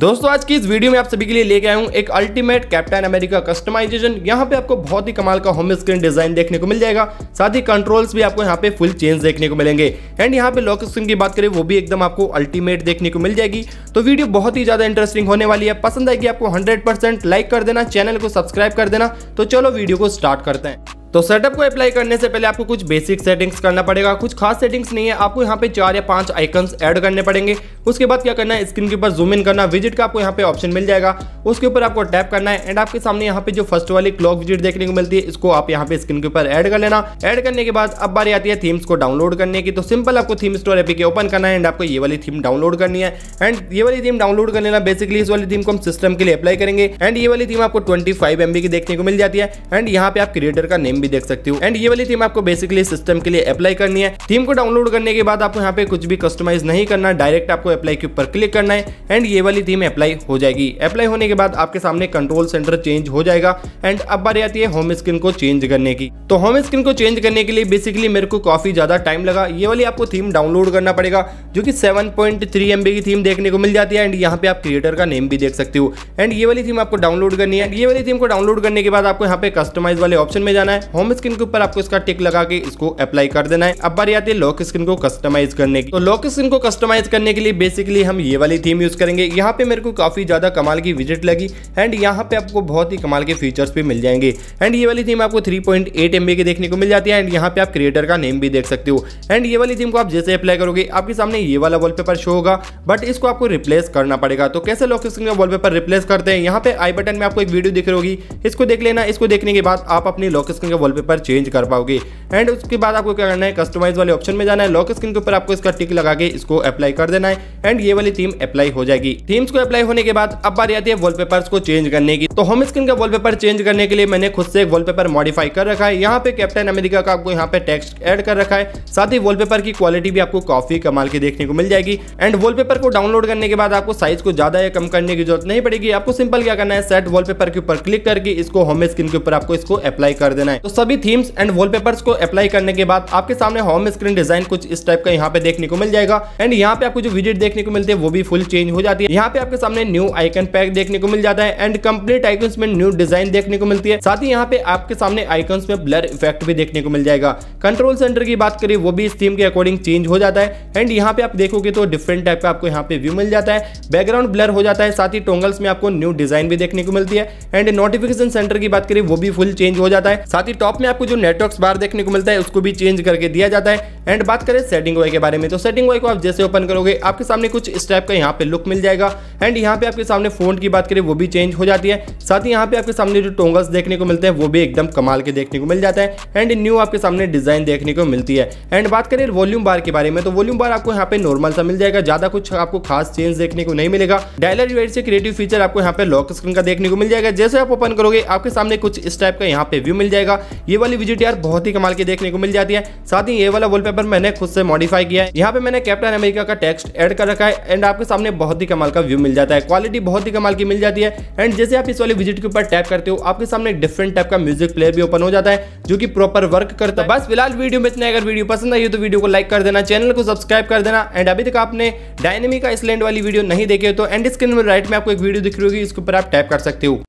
दोस्तों आज की इस वीडियो में आप सभी के लिए लेके आया हूँ एक अल्टीमेट कैप्टन अमेरिका कस्टमाइजेशन यहाँ पे आपको बहुत ही कमाल का होम स्क्रीन डिजाइन देखने को मिल जाएगा साथ ही कंट्रोल्स भी आपको यहाँ पे फुल चेंज देखने को मिलेंगे एंड यहाँ पे लॉक स्क्रीन की बात करें वो भी एकदम आपको अल्टीमेट देखने को मिल जाएगी तो वीडियो बहुत ही ज्यादा इंटरेस्टिंग होने वाली है पसंद आएगी आपको हंड्रेड लाइक कर देना चैनल को सब्सक्राइब कर देना तो चलो वीडियो को स्टार्ट करते हैं तो सेटअप को अप्लाई करने से पहले आपको कुछ बेसिक सेटिंग्स करना पड़ेगा कुछ खास सेटिंग्स नहीं है आपको यहाँ पे चार या पांच आइकन्स ऐड करने पड़ेंगे उसके बाद क्या करना है स्क्रीन के ऊपर जूम इन करना विजिट का आपको यहाँ पे ऑप्शन मिल जाएगा उसके ऊपर आपको टैप करना है एंड आपके सामने यहाँ पे जो फर्स्ट वाली क्लॉक विजिट देखने को मिलती है इसको आप यहाँ पे स्क्रीन के ऊपर एड कर लेना एड करने के बाद अब बारी आती है थीम्स को डाउनलोड करने की तो सिंपल आपको थीम स्टोर एपी के ओपन करना है एंड आपको ये वाली थीम डाउनलोड करनी है एंड ये वाली थीम डाउनलोड कर लेना बेसिकली इस वाली थीम को हम सिस्टम के लिए अप्लाई करेंगे एंड ये वाली थीम आपको ट्वेंटी फाइव की देखने को मिल जाती है एंड यहाँ पे आप क्रिएटर का नेम भी देख सकते हो एंड ये वाली थीम आपको बेसिकली सिस्टम के लिए अप्लाई करनी है थीम को डाउनलोड करने के बाद आपको यहाँ पे कुछ भी कस्टमाइज नहीं करना डायरेक्ट आपको अप्लाई के ऊपर क्लिक करना है एंड ये वाली थीम अप्लाई हो जाएगी अप्लाई होने के बाद आपके सामने कंट्रोल सेंटर चेंज हो जाएगा एंड अब बारी आती है होम स्क्रीन को चेंज करने की तो होम स्क्रीन को चेंज करने के लिए बेसिकली मेरे को काफी ज्यादा टाइम लगा ये वाली आपको थीम डाउनलोड करना पड़ेगा जो कि सेवन पॉइंट की थीम देखने को मिल जाती है एंड यहाँ पे आप क्रिएटर का नेम भी देख सकते हो एंड ये वाली थीम आपको डाउनलोड करनी है ये वाली थीम को डाउनलोड करने के बाद आपको यहाँ पे कस्टमाइज वाले ऑप्शन में जाना है होम स्क्रीन के ऊपर आपको इसका टिक लगा के इसको अप्लाई कर देना है अब बार आती है लॉक स्क्रीन को कस्टमाइज करने की तो लॉक स्क्रीन को कस्टमाइज करने के लिए बेसिकली हम ये वाली थीम यूज करेंगे यहाँ पे मेरे को काफी ज्यादा कमाल की विजिट लगी एंड यहाँ पे आपको बहुत ही कमाल के फीचर्स भी मिल जाएंगे एंड ये वाली थीम आपको three point eight M B की देखने को मिल जाती है एंड यहाँ पे आप क्रिएटर का नेम भी देख सकते हो एंड ये वाली थीम को आप जैसे अप्लाई करोगे आपके सामने ये वाला वॉलपेपर शो होगा बट इसको आपको रिप्लेस करना पड़ेगा तो कैसे लॉक स्क्रीन का वॉलपेपर रिप्लेस करते हैं यहाँ पे आई बटन में आपको एक वीडियो दिख रही होगी इसको देख लेना इसको देखने के बाद आप अपनी लॉक स्क्रीन का वॉलपेपर चेंज कर पाओगे एंड उसके बाद आपको क्या करना है कस्टमाइज वाले ऑप्शन में जाना है लॉक स्क्रीन के ऊपर आपको इसका टिक लगा के इसको अप्लाई कर देना है एंड ये वाली थीम अप्लाई हो जाएगी थीम्स को अप्लाई होने के बाद अब बारी आती है वॉलपेपर्स को चेंज करने की तो होम स्क्रीन का वॉलपेपर चेंज करने के लिए मैंने खुद से एक वॉलपेपर मॉडिफाई कर रखा है यहाँ पे कैप्टन अमेरिका का आपको यहाँ पे टेक्स्ट ऐड कर रखा है साथ ही वॉलपेपर की क्वालिटी भी आपको काफी कमाल की देखने को मिल जाएगी एंड वॉलपेपर को डाउनलोड करने के बाद आपको साइज को ज्यादा या कम करने की जरूरत नहीं पड़ेगी आपको सिंपल क्या करना है सेट वॉलपेपर के ऊपर क्लिक करके इसको होम स्क्रीन के ऊपर आपको इसको अप्लाई कर देना है तो सभी थीम्स एंड वॉलपेपर्स को अप्लाई करने के बाद आपके सामने होम स्क्रीन डिजाइन कुछ इस टाइप का यहाँ पे देखने को मिल जाएगा एंड यहाँ पे आपको जो विजिट देखने को मिलते हैं वो भी फुल चेंज हो जाती है यहाँ पे आपके सामने न्यू आइकन पैक देखने को मिल जाता है एंड कंप्लीट आइकन में न्यू डिजाइन देखने को मिलती है साथ ही यहाँ पे आपके सामने आइकन में ब्लर इफेक्ट भी देखने को मिल जाएगा कंट्रोल सेंटर की बात करें वो भी इस थीम के अकॉर्डिंग चेंज हो जाता है एंड यहाँ पे आप देखोगे तो डिफरेंट टाइप का आपको यहाँ पे व्यू मिल जाता है बैकग्राउंड ब्लर हो जाता है साथ ही टोंगल्स में आपको न्यू डिजाइन भी देखने को मिलती है एंड नोटिफिकेशन सेंटर की बात करें वो भी फुल चेंज हो जाता है साथ ही ही टॉप में आपको जो नेटवर्क बार देखने को मिलता है उसको भी चेंज करके दिया जाता है एंड बात करें सेटिंग वाई के बारे में तो सेटिंग वाई को आप जैसे ओपन करोगे आपके सामने कुछ इस टाइप का यहाँ पे लुक मिल जाएगा एंड यहाँ पे आपके सामने फोन की बात करें वो भी चेंज हो जाती है साथ ही यहाँ पे आपके सामने जो टोंगल्स देखने को मिलते हैं वो भी एकदम कमाल के देखने को मिल जाता है एंड न्यू आपके सामने डिजाइन देखने को मिलती है एंड बात करें वॉल्यूम बार के बारे में तो वॉल्यूम बार आपको यहाँ पे नॉर्मल सा मिल जाएगा ज्यादा कुछ आपको खास चेंज देखने को नहीं मिलेगा डायलर से क्रिएटिव फीचर आपको यहाँ पे लॉक स्क्रीन का देखने को मिल जाएगा जैसे आप ओपन करोगे आपके सामने कुछ इस टाइप का यहाँ पे व्यू मिल जाएगा ये वाली विजिट यार बहुत ही कमाल की देखने को मिल जाती है साथ ही ये वाला वॉलपेपर मैंने खुद से मॉडिफाई किया है यहाँ पे मैंने कैप्टन अमेरिका का टेक्स्ट एड कर रखा है एंड आपके सामने बहुत ही कमाल का व्यू मिल जाता है क्वालिटी बहुत ही कमाल की मिल जाती है एंड जैसे आप इस वाली विजिट के ऊपर टैप करते हो आपके सामने डिफरेंट टाइप का म्यूजिक प्लेयर भी ओपन हो जाता है जो कि प्रॉपर वर्क करता है बस फिलहाल वीडियो में इतना अगर वीडियो पसंद आई तो वीडियो को लाइक कर देना चैनल को सब्सक्राइब कर देना एंड अभी तक आपने डायनेमिक आइसलैंड वाली वीडियो नहीं देखे तो एंड स्क्रीन में राइट में आपको एक वीडियो दिख रही होगी इसके ऊपर आप टैप कर सकते हो